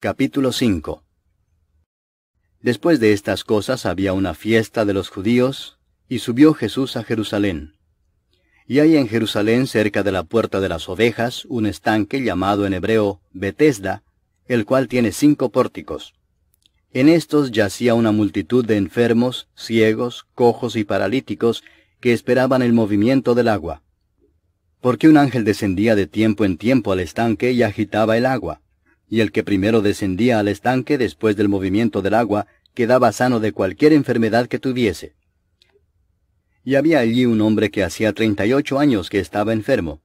Capítulo 5 Después de estas cosas había una fiesta de los judíos, y subió Jesús a Jerusalén. Y hay en Jerusalén cerca de la puerta de las ovejas un estanque llamado en hebreo Betesda, el cual tiene cinco pórticos. En estos yacía una multitud de enfermos, ciegos, cojos y paralíticos que esperaban el movimiento del agua. Porque un ángel descendía de tiempo en tiempo al estanque y agitaba el agua y el que primero descendía al estanque después del movimiento del agua quedaba sano de cualquier enfermedad que tuviese. Y había allí un hombre que hacía treinta y ocho años que estaba enfermo.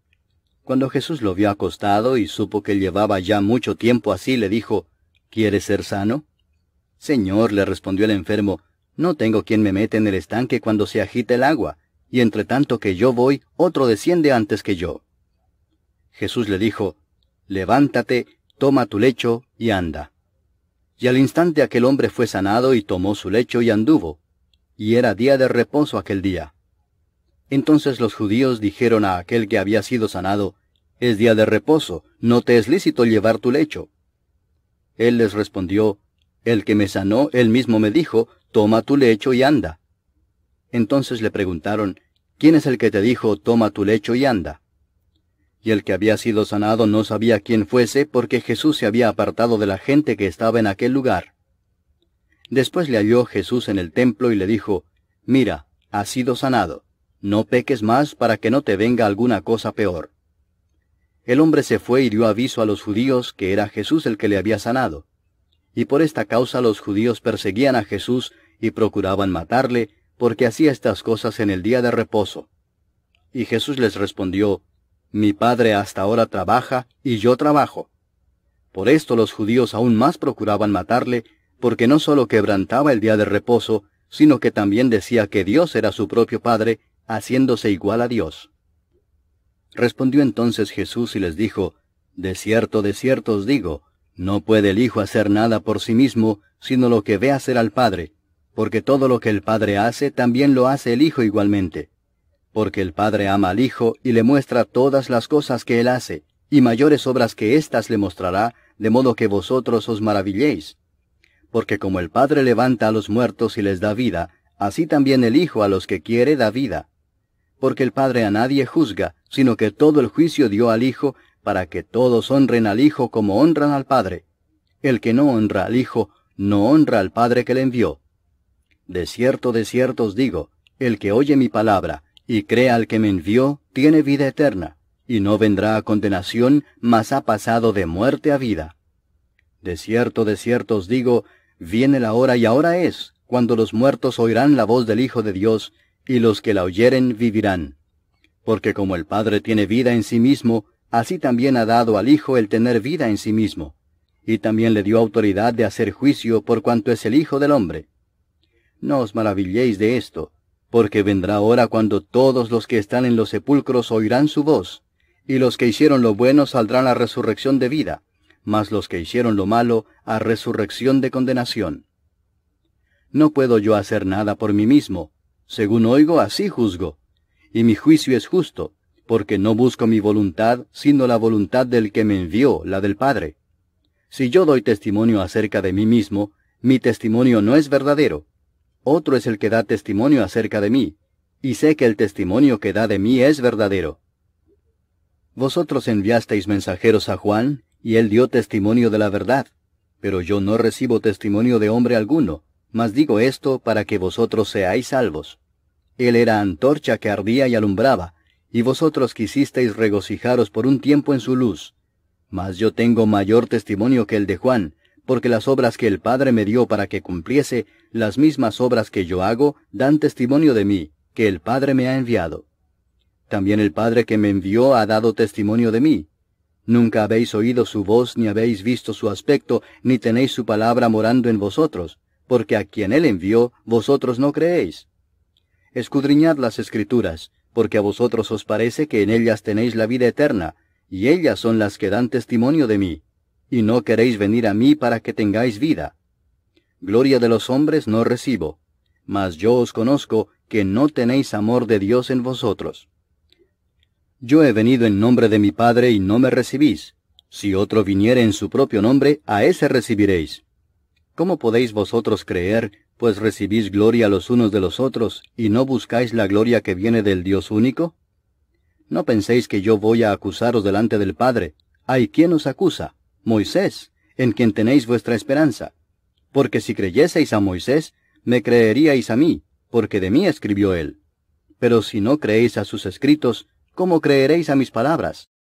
Cuando Jesús lo vio acostado y supo que llevaba ya mucho tiempo así, le dijo, ¿Quieres ser sano? Señor, le respondió el enfermo, no tengo quien me mete en el estanque cuando se agita el agua, y entre tanto que yo voy, otro desciende antes que yo. Jesús le dijo, Levántate, toma tu lecho y anda. Y al instante aquel hombre fue sanado y tomó su lecho y anduvo, y era día de reposo aquel día. Entonces los judíos dijeron a aquel que había sido sanado, Es día de reposo, no te es lícito llevar tu lecho. Él les respondió, El que me sanó, él mismo me dijo, Toma tu lecho y anda. Entonces le preguntaron, ¿quién es el que te dijo, Toma tu lecho y anda? Y el que había sido sanado no sabía quién fuese, porque Jesús se había apartado de la gente que estaba en aquel lugar. Después le halló Jesús en el templo y le dijo, Mira, has sido sanado, no peques más para que no te venga alguna cosa peor. El hombre se fue y dio aviso a los judíos que era Jesús el que le había sanado. Y por esta causa los judíos perseguían a Jesús y procuraban matarle, porque hacía estas cosas en el día de reposo. Y Jesús les respondió, mi padre hasta ahora trabaja y yo trabajo. Por esto los judíos aún más procuraban matarle, porque no solo quebrantaba el día de reposo, sino que también decía que Dios era su propio Padre, haciéndose igual a Dios. Respondió entonces Jesús y les dijo, De cierto, de cierto os digo, no puede el Hijo hacer nada por sí mismo, sino lo que ve hacer al Padre, porque todo lo que el Padre hace, también lo hace el Hijo igualmente porque el Padre ama al Hijo y le muestra todas las cosas que él hace, y mayores obras que éstas le mostrará, de modo que vosotros os maravilléis. Porque como el Padre levanta a los muertos y les da vida, así también el Hijo a los que quiere da vida. Porque el Padre a nadie juzga, sino que todo el juicio dio al Hijo, para que todos honren al Hijo como honran al Padre. El que no honra al Hijo, no honra al Padre que le envió. De cierto, de cierto os digo, el que oye mi palabra, y cree al que me envió, tiene vida eterna, y no vendrá a condenación, mas ha pasado de muerte a vida. De cierto, de cierto os digo, viene la hora y ahora es, cuando los muertos oirán la voz del Hijo de Dios, y los que la oyeren vivirán. Porque como el Padre tiene vida en sí mismo, así también ha dado al Hijo el tener vida en sí mismo, y también le dio autoridad de hacer juicio por cuanto es el Hijo del Hombre. No os maravilléis de esto, porque vendrá hora cuando todos los que están en los sepulcros oirán su voz, y los que hicieron lo bueno saldrán a resurrección de vida, mas los que hicieron lo malo a resurrección de condenación. No puedo yo hacer nada por mí mismo, según oigo así juzgo, y mi juicio es justo, porque no busco mi voluntad, sino la voluntad del que me envió, la del Padre. Si yo doy testimonio acerca de mí mismo, mi testimonio no es verdadero, otro es el que da testimonio acerca de mí, y sé que el testimonio que da de mí es verdadero. Vosotros enviasteis mensajeros a Juan, y él dio testimonio de la verdad, pero yo no recibo testimonio de hombre alguno, mas digo esto para que vosotros seáis salvos. Él era antorcha que ardía y alumbraba, y vosotros quisisteis regocijaros por un tiempo en su luz. Mas yo tengo mayor testimonio que el de Juan, porque las obras que el Padre me dio para que cumpliese, las mismas obras que yo hago, dan testimonio de mí, que el Padre me ha enviado. También el Padre que me envió ha dado testimonio de mí. Nunca habéis oído su voz, ni habéis visto su aspecto, ni tenéis su palabra morando en vosotros, porque a quien él envió, vosotros no creéis. Escudriñad las escrituras, porque a vosotros os parece que en ellas tenéis la vida eterna, y ellas son las que dan testimonio de mí y no queréis venir a mí para que tengáis vida. Gloria de los hombres no recibo, mas yo os conozco que no tenéis amor de Dios en vosotros. Yo he venido en nombre de mi Padre y no me recibís. Si otro viniere en su propio nombre, a ese recibiréis. ¿Cómo podéis vosotros creer, pues recibís gloria los unos de los otros, y no buscáis la gloria que viene del Dios único? No penséis que yo voy a acusaros delante del Padre. Hay quien os acusa, Moisés, en quien tenéis vuestra esperanza. Porque si creyeseis a Moisés, me creeríais a mí, porque de mí escribió él. Pero si no creéis a sus escritos, ¿cómo creeréis a mis palabras?